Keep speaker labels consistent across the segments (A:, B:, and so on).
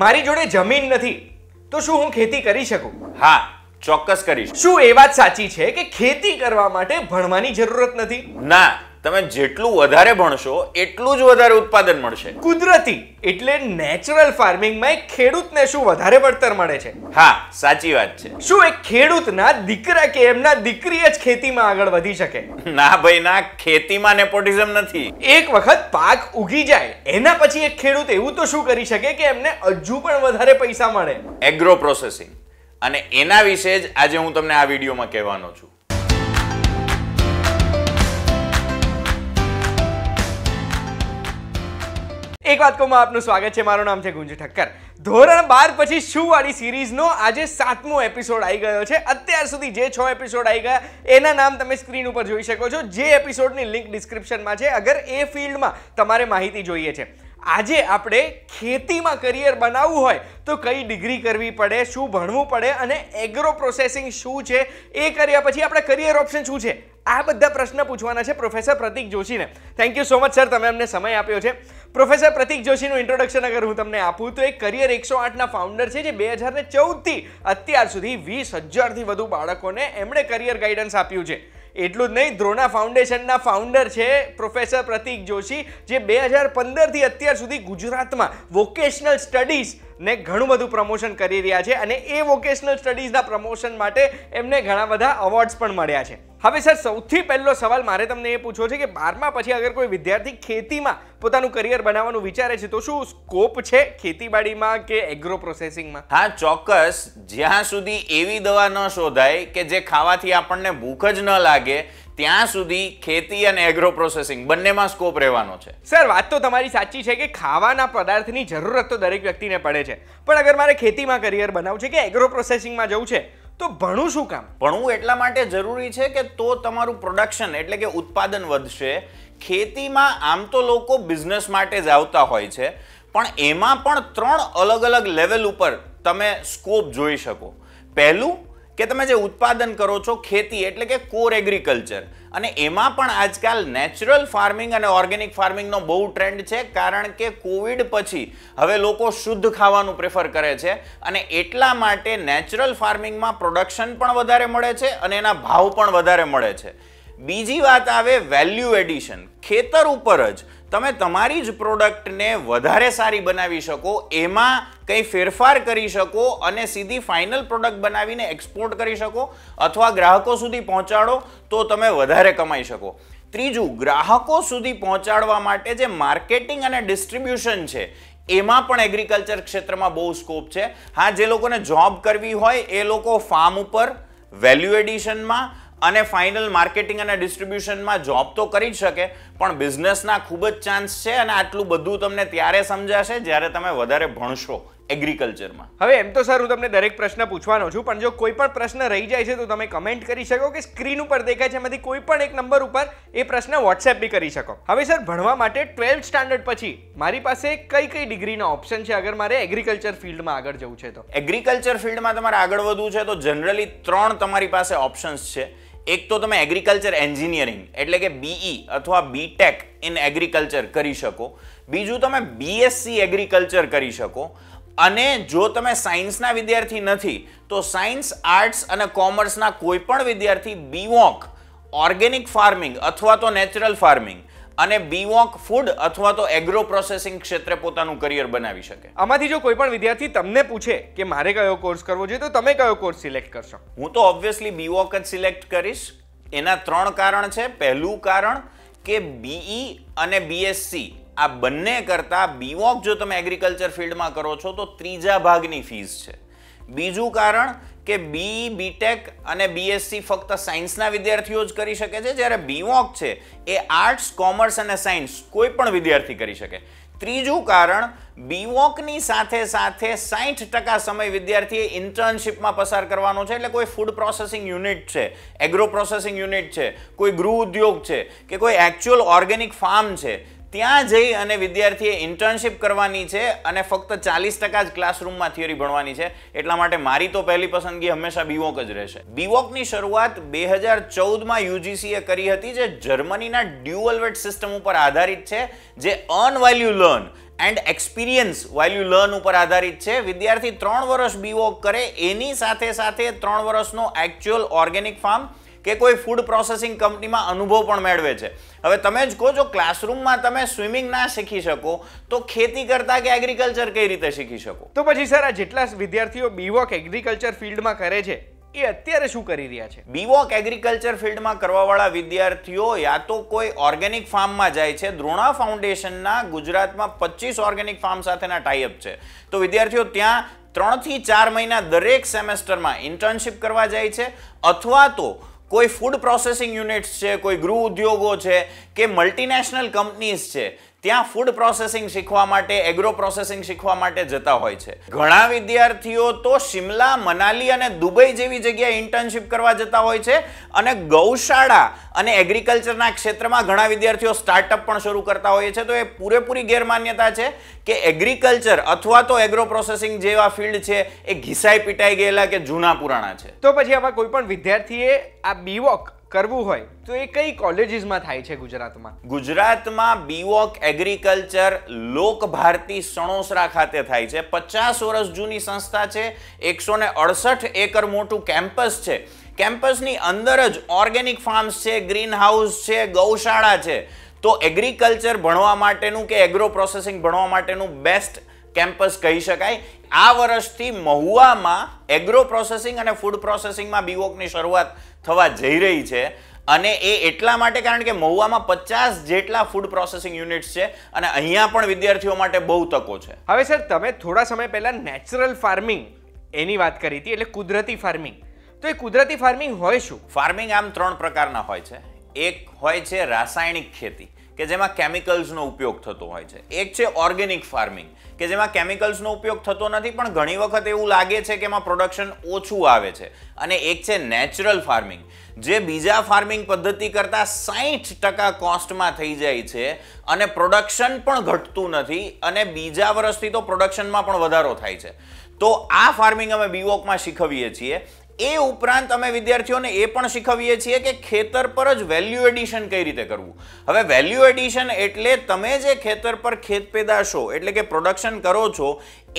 A: મારી જોડે જમીન નથી તો શું હું ખેતી કરી શકું હા ચોક્કસ કરીશ શું એ વાત સાચી છે કે ખેતી કરવા માટે ભણવાની જરૂરત નથી ના તમે જેટલું વધારે ભણશો એટલું જ વધારે ઉત્પાદન મળશે કુદરતી એટલે નેચરલ ફાર્મિંગમાં એક ખેડૂતને શું વધારે વળતર મળે છે
B: હા સાચી વાત છે
A: શું એક ખેડૂતના દીકરા કે એમના દીકરી જ ખેતીમાં આગળ વધી શકે
B: ના ભાઈ ના ખેતીમાં નેપોટિઝમ નથી
A: એક વખત પાક ઉગી જાય એના પછી એક ખેડૂત એવું તો શું કરી શકે કે એમને હજુ પણ વધારે પૈસા મળે
B: એગ્રો પ્રોસેસિંગ અને એના વિશે જ આજે હું તમને આ વિડીયોમાં કહેવાનો
A: છું એક વાત કહું આપનું સ્વાગત છે મારું નામ છે ગુંજ ઠક્કર ધોરણ બાર પછી શુવાળી સિરીઝનો આજે સાતમો એપિસોડ આવી ગયો છે અત્યાર સુધી જે છ એપિસોડ આવી ગયા એના નામ તમે સ્ક્રીન ઉપર જોઈ શકો છો જે એપિસોડની લિંક ડિસ્ક્રિપ્શનમાં છે અગર એ ફિલ્ડમાં તમારે માહિતી જોઈએ છે આજે આપણે ખેતીમાં કરિયર બનાવવું હોય તો કઈ ડિગ્રી કરવી પડે શું ભણવું પડે અને એગ્રો પ્રોસેસિંગ શું છે એ કર્યા પછી આપણે કરિયર ઓપ્શન શું છે આ બધા પ્રશ્ન પૂછવાના છે પ્રોફેસર પ્રતિક જોશીને thank you so much sir તમે અમને સમય આપ્યો છે પ્રોફેસર પ્રતિક જોશીનું ઇન્ટ્રોડક્શન અગર હું તમને આપું તો એ કરિયર એકસો આઠના ફાઉન્ડર છે જે બે હજારને ચૌદથી અત્યાર સુધી વીસ હજારથી વધુ બાળકોને એમણે કરિયર ગાઈડન્સ આપ્યું છે એટલું જ નહીં દ્રોણા ફાઉન્ડેશનના ફાઉન્ડર છે પ્રોફેસર પ્રતિક જોશી જે બે હજાર પંદરથી અત્યાર સુધી ગુજરાતમાં વોકેશનલ સ્ટડીઝ ને ઘણું બધું પ્રમોશન કરી રહ્યા છે અને એ વોકેશનલ સ્ટડીઝના પ્રમોશન માટે એમને ઘણા બધા અવોર્ડ્સ પણ મળ્યા છે હવે સર સૌથી પહેલો સવાલ મારે તમને એ પૂછવો છે કે બારમા પછી અગર કોઈ વિદ્યાર્થી ખેતીમાં પોતાનું કરિયર બનાવવાનું વિચારે છે તો શું સ્કોપ છે ખેતીબાડીમાં કે એગ્રો પ્રોસેસિંગમાં હા ચોક્કસ જ્યાં સુધી એવી દવા ન શોધાય કે જે
B: ખાવાથી આપણને ભૂખ જ ન લાગે ત્યાં સુધી ખેતી અને એગ્રો પ્રોસેસિંગ બંનેમાં
A: સ્કોપ રહેવાનો છે સર વાત તો તમારી સાચી છે કે ખાવાના પદાર્થની જરૂરત તો દરેક વ્યક્તિને પડે છે પણ અગર મારે ખેતીમાં કરિયર બનાવવું છે કે એગ્રો પ્રોસેસિંગમાં જવું છે તો ભણવું શું કામ ભણવું
B: એટલા માટે જરૂરી છે કે તો તમારું પ્રોડક્શન એટલે કે ઉત્પાદન વધશે ખેતીમાં આમ તો લોકો બિઝનેસ માટે જ આવતા હોય છે પણ એમાં પણ ત્રણ અલગ અલગ લેવલ ઉપર તમે સ્કોપ જોઈ શકો પહેલું કે તમે જે ઉત્પાદન કરો છો ખેતી એટલે કે કોર એગ્રીકલ્ચર અને એમાં પણ આજકાલ નેચરલ ફાર્મિંગ અને ઓર્ગેનિક ફાર્મિંગનો બહુ ટ્રેન્ડ છે કારણ કે કોવિડ પછી હવે લોકો શુદ્ધ ખાવાનું પ્રેફર કરે છે અને એટલા માટે નેચરલ ફાર્મિંગમાં પ્રોડક્શન પણ વધારે મળે છે અને એના ભાવ પણ વધારે મળે છે બીજી વાત આવે વેલ્યુ એડિશન ખેતર ઉપર જ તમે તમારી જ પ્રોડક્ટને વધારે સારી બનાવી શકો એમાં કંઈ ફેરફાર કરી શકો અને સીધી ફાઇનલ પ્રોડક્ટ બનાવીને એક્સપોર્ટ કરી શકો અથવા ગ્રાહકો સુધી પહોંચાડો તો તમે વધારે કમાઈ શકો ત્રીજું ગ્રાહકો સુધી પહોંચાડવા માટે જે માર્કેટિંગ અને ડિસ્ટ્રીબ્યુશન છે એમાં પણ એગ્રીકલ્ચર ક્ષેત્રમાં બહુ સ્કોપ છે હા જે લોકોને જોબ કરવી હોય એ લોકો ફાર્મ ઉપર વેલ્યુ એડિશનમાં અને ફાઇનલ માર્કેટિંગ અને ડિસ્ટ્રીબ્યુશનમાં જોબ તો કરી જ શકે પણ બિઝનેસના ખૂબ જ ચાન્સ છે અને આટલું બધું તમને ત્યારે સમજાશે જ્યારે તમે વધારે ભણશો એગ્રીકલ્ચરમાં
A: હવે એમ તો સર હું તમને દરેક પ્રશ્ન પૂછવાનો છું પણ જો કોઈ પણ પ્રશ્ન રહી જાય છે તો તમે કમેન્ટ કરી શકો કે સ્ક્રીન ઉપર દેખાય છે એમાંથી કોઈ પણ એક નંબર ઉપર એ પ્રશ્ન વોટ્સએપ બી કરી શકો હવે સર ભણવા માટે ટ્વેલ્થ સ્ટાન્ડર્ડ પછી મારી પાસે કઈ કઈ ડિગ્રીના ઓપ્શન છે અગર મારે એગ્રીકલ્ચર ફિલ્ડમાં આગળ જવું છે તો
B: એગ્રીકલ્ચર ફિલ્ડમાં તમારે આગળ વધવું છે તો જનરલી ત્રણ તમારી પાસે ઓપ્શન્સ છે એક તો તમે એગ્રીકલ્ચર એન્જિનિયરિંગ એટલે કે બીઈ e અથવા બીટેક ઇન એગ્રીકલ્ચર કરી શકો બીજું તમે બીએસસી એગ્રીકલ્ચર કરી શકો અને જો તમે સાયન્સના વિદ્યાર્થી નથી તો સાયન્સ આર્ટ્સ અને કોમર્સના કોઈ પણ વિદ્યાર્થી બીવોક ઓર્ગેનિક ફાર્મિંગ અથવા તો નેચરલ ફાર્મિંગ અને બીવોક ફૂડ અથવા તો એગ્રો પ્રોસેસિંગ ક્ષેત્રે પોતાનું કરિયર બનાવી શકે આમાંથી જો કોઈ પણ વિદ્યાર્થી તમને પૂછે કે મારે કયો કોર્સ કરવો જોઈએ તો તમે કયો કોર્સ સિલેક્ટ કરશો હું તો ઓબ્વિયસલી બીવોક જ સિલેક્ટ કરીશ એના ત્રણ કારણ છે પહેલું કારણ કે બીઈ e અને બીએસસી આ બંને કરતાં બીવોક જો તમે એગ્રીકલ્ચર ફિલ્ડમાં કરો છો તો ત્રીજા ભાગની ફીસ છે બીજું કારણ કે બી બીટેક અને બીએસસી ફક્ત સાયન્સના વિદ્યાર્થીઓ જ કરી શકે છે જ્યારે બીવોક છે એ આર્ટ્સ કોમર્સ અને સાયન્સ કોઈ પણ વિદ્યાર્થી કરી શકે ત્રીજું કારણ બીવોકની સાથે સાથે સાઠ ટકા સમય વિદ્યાર્થીએ ઇન્ટર્નશિપમાં પસાર કરવાનો છે એટલે કોઈ ફૂડ પ્રોસેસિંગ યુનિટ છે એગ્રો પ્રોસેસિંગ યુનિટ છે કોઈ ગૃહ ઉદ્યોગ છે કે કોઈ એકચ્યુઅલ ઓર્ગેનિક ફાર્મ છે ત્યાં જઈ અને વિદ્યાર્થીએ ઇન્ટર્નશિપ કરવાની છે અને ફક્ત ચાલીસ ટકા જ ક્લાસરૂમમાં થિયરી ભણવાની છે એટલા માટે મારી તો પહેલી પસંદગી હંમેશા બીવોક જ રહેશે બીવોકની શરૂઆત બે હજાર ચૌદમાં યુજીસીએ કરી હતી જે જર્મનીના ડ્યુઅલવેટ સિસ્ટમ ઉપર આધારિત છે જે અનવેલ્યુ learn and experience value learn ઉપર આધારિત છે વિદ્યાર્થી ત્રણ વર્ષ બીવોક કરે એની સાથે સાથે ત્રણ વર્ષનો એકચ્યુઅલ ઓર્ગેનિક ફાર્મ કે કોઈ ફૂડ પ્રોસેસિંગ કંપનીમાં અનુભવ પણ મેળવે છે હવે તમે જ કહો છો ક્લાસરૂમમાં તમે સ્વિમિંગ ના શીખી શકો તો ખેતી કરતા કે એગ્રીકલ્ચર કઈ રીતે શીખી શકો તો પછી સર આ જેટલા વિદ્યાર્થીઓ બીવોક એગ્રીકલ્ચર ફિલ્ડમાં કરે છે એ અત્યારે શું કરી રહ્યા છે બીવોક એગ્રીકલ્ચર ફિલ્ડમાં કરવાવાળા વિદ્યાર્થીઓ યા તો કોઈ ઓર્ગેનિક ફાર્મમાં જાય છે દ્રોણા ફાઉન્ડેશનના ગુજરાતમાં પચીસ ઓર્ગેનિક ફાર્મ સાથેના ટાઈઅપ છે તો વિદ્યાર્થીઓ ત્યાં ત્રણથી ચાર મહિના દરેક સેમેસ્ટરમાં ઇન્ટર્નશિપ કરવા જાય છે અથવા તો કોઈ ફૂડ પ્રોસેસિંગ યુનિટ્સ છે કોઈ ગૃહ ઉદ્યોગો છે કે મલ્ટીનેશનલ કંપનીઝ છે ત્યાં ફૂડ પ્રોસેસિંગ શીખવા માટે એગ્રો પ્રોસેસિંગ શીખવા માટે જતા હોય છે ઘણા વિદ્યાર્થીઓ તો શિમલા મનાલી અને દુબઈ જેવી જગ્યાએ ઇન્ટર્નશિપ કરવા જતા હોય છે અને ગૌશાળા અને એગ્રીકલ્ચરના ક્ષેત્રમાં ઘણા વિદ્યાર્થીઓ સ્ટાર્ટઅપ પણ શરૂ કરતા હોય છે તો એ પૂરેપૂરી ગેરમાન્યતા છે કે એગ્રીકલ્ચર અથવા તો એગ્રો પ્રોસેસિંગ જેવા ફિલ્ડ છે એ ઘિસાઈ પીટાઈ ગયેલા કે જૂના પુરાણા છે
A: તો પછી આવા કોઈ પણ વિદ્યાર્થીએ આ બીવોક કરવું હોય તો એ કઈ કોલેજીસમાં થાય છે ગુજરાતમાં ગુજરાતમાં
B: બીવોક એગ્રીકલ્ચર લોક ભારતી સણોસરા ખાતે થાય છે પચાસ વર્ષ જૂની સંસ્થા છે એકસો ને અડસઠ એકર મોટું કેમ્પસ છે કેમ્પસની અંદર જ ઓર્ગેનિક ફાર્મ્સ છે ગ્રીન હાઉસ છે ગૌશાળા છે તો એગ્રીકલ્ચર ભણવા માટેનું કે એગ્રો પ્રોસેસિંગ ભણવા માટેનું બેસ્ટ કેમ્પસ કહી શકાય આ વર્ષથી મહુવામાં એગ્રો પ્રોસેસિંગ અને ફૂડ પ્રોસેસિંગમાં બીવોકની શરૂઆત થવા જઈ રહી છે અને એ એટલા માટે કારણ કે મહુવામાં પચાસ જેટલા ફૂડ
A: પ્રોસેસિંગ યુનિટ્સ છે અને અહીંયા પણ વિદ્યાર્થીઓ માટે બહુ તકો છે હવે સર તમે થોડા સમય પહેલાં નેચરલ ફાર્મિંગ એની વાત કરી હતી એટલે કુદરતી ફાર્મિંગ તો એ કુદરતી ફાર્મિંગ હોય
B: શું ફાર્મિંગ આમ ત્રણ પ્રકારના હોય છે એક હોય છે રાસાયણિક ખેતી કે જેમાં કેમિકલ્સનો ઉપયોગ થતો હોય છે એક છે ઓર્ગેનિક ફાર્મિંગ કે જેમાં કેમિકલ્સનો ઉપયોગ થતો નથી પણ ઘણી વખત એવું લાગે છે કે એમાં પ્રોડક્શન ઓછું આવે છે અને એક છે નેચરલ ફાર્મિંગ જે બીજા ફાર્મિંગ પદ્ધતિ કરતાં સાહીઠ ટકા કોસ્ટમાં થઈ જાય છે અને પ્રોડક્શન પણ ઘટતું નથી અને બીજા વર્ષથી તો પ્રોડક્શનમાં પણ વધારો થાય છે તો આ ફાર્મિંગ અમે બીવોકમાં શીખવીએ છીએ એ ઉપરાંત અમે વિદ્યાર્થીઓને એ પણ શીખવીએ છીએ કે ખેતર પર જ વેલ્યુ એડિશન કઈ રીતે કરવું હવે વેલ્યુ એડિશન એટલે તમે જે ખેતર પર ખેત પેદાશો એટલે કે પ્રોડક્શન કરો છો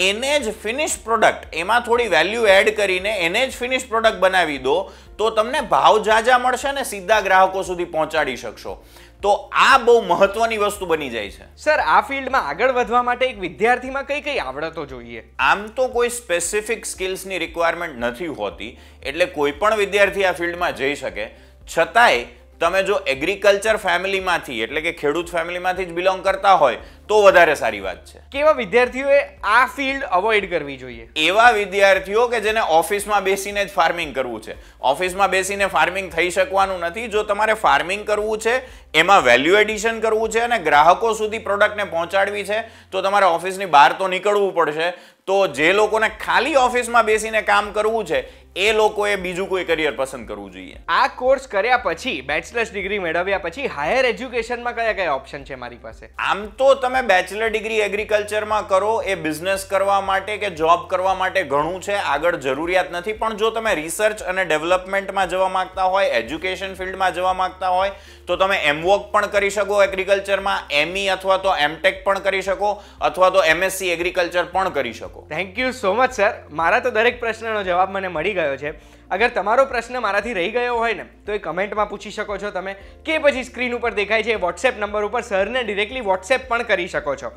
B: એને જ ફિનિશ પ્રોડક્ટ એમાં થોડી વેલ્યુ એડ કરીને એને જ ફિનિશ પ્રોડક્ટ બનાવી દો તો તમને ભાવ જાજા મળશે ને સીધા ગ્રાહકો સુધી પહોંચાડી શકશો તો આ બહુ મહત્વની વસ્તુ બની જાય છે સર આ ફિલ્ડમાં આગળ વધવા માટે એક વિદ્યાર્થીમાં કઈ કઈ આવડતો જોઈએ આમ તો કોઈ સ્પેસિફિક સ્કિલ્સની રિક્વાયરમેન્ટ નથી હોતી એટલે કોઈ પણ વિદ્યાર્થી આ ફિલ્ડમાં જઈ શકે છતાંય તમે જો એગ્રીકલ્ચર ફેમિલીમાંથી એટલે કે ખેડૂત ફેમિલીમાંથી જ બિલોંગ કરતા હોય તો વધારે સારી વાત છે
A: કેવા વિદ્યાર્થીઓએ આ ફિલ્ડ અવોઇડ
B: કરવી જોઈએ એવા વિદ્યાર્થીઓ કે જેને ઓફિસમાં બેસીને જ ફાર્મિંગ કરવું છે ઓફિસમાં બેસીને ફાર્મિંગ થઈ શકવાનું નથી જો તમારે ફાર્મિંગ કરવું છે એમાં વેલ્યુ એડિશન કરવું છે અને ગ્રાહકો સુધી પ્રોડક્ટને પહોંચાડવી છે તો તમારે ઓફિસની બહાર તો નીકળવું પડશે તો જે લોકોને ખાલી ઓફિસમાં બેસીને કામ કરવું છે એ લોકોએ બીજું કોઈ કરિયર પસંદ કરવું જોઈએ
A: આ કોર્સ કર્યા પછી બેચલર્સ ડિગ્રી મેળવ્યા પછી હાયર એજ્યુકેશનમાં કયા કયા ઓપ્શન છે મારી પાસે
B: આમ તો તમે બેચલર ડિગ્રી એગ્રીકલ્ચરમાં કરો એ બિઝનેસ કરવા માટે કે જોબ કરવા માટે ઘણું છે આગળ જરૂરિયાત નથી પણ જો તમે રિસર્ચ અને ડેવલપમેન્ટમાં જવા માંગતા હોય એજ્યુકેશન ફિલ્ડમાં જવા માંગતા હોય તો તમે એમવોક પણ કરી શકો એગ્રીકલ્ચરમાં એમઈ e અથવા તો એમટેક પણ કરી શકો અથવા તો એમએસસી એગ્રીકલ્ચર પણ કરી શકો
A: thank you so much sir મારા તો દરેક પ્રશ્નનો જવાબ મને મળી ગયો રહ્યો છે અગર તમારો પ્રશ્ન મારાથી રહી ગયો હોય ને તો એ કમેન્ટમાં પૂછી શકો છો તમે કે પછી સ્ક્રીન ઉપર દેખાય છે એ વોટ્સએપ નંબર ઉપર સરને ડિરેક્ટલી વોટ્સએપ પણ કરી શકો છો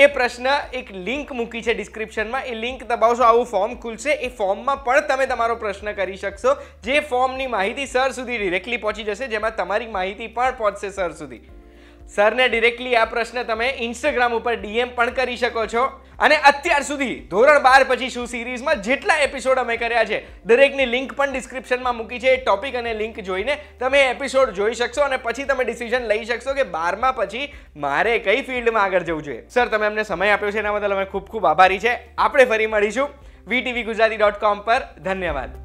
A: એ પ્રશ્ન એક લિંક મૂકી છે ડિસ્ક્રિપ્શનમાં એ લિંક દબાવશો આવું ફોર્મ ખુલશે એ ફોર્મમાં પણ તમે તમારો પ્રશ્ન કરી શકશો જે ફોર્મની માહિતી સર સુધી ડિરેક્ટલી પહોંચી જશે જેમાં તમારી માહિતી પણ પહોંચશે સર સુધી સરને ડિરેક્ટલી આ પ્રશ્ન તમે ઇન્સ્ટાગ્રામ ઉપર ડીએમ પણ કરી શકો છો અને અત્યાર સુધી ધોરણ બાર પછી શું સિરીઝમાં જેટલા એપિસોડ અમે કર્યા છે દરેકની લિંક પણ ડિસ્ક્રિપ્શનમાં મૂકી છે એ ટોપિક અને લિંક જોઈને તમે એપિસોડ જોઈ શકશો અને પછી તમે ડિસિઝન લઈ શકશો કે બારમાં પછી મારે કઈ ફિલ્ડમાં આગળ જવું જોઈએ સર તમે અમને સમય આપ્યો છે એના બદલ અમે ખૂબ ખૂબ આભારી છે આપણે ફરી મળીશું વીટીવી ગુજરાતી ડોટ કોમ પર ધન્યવાદ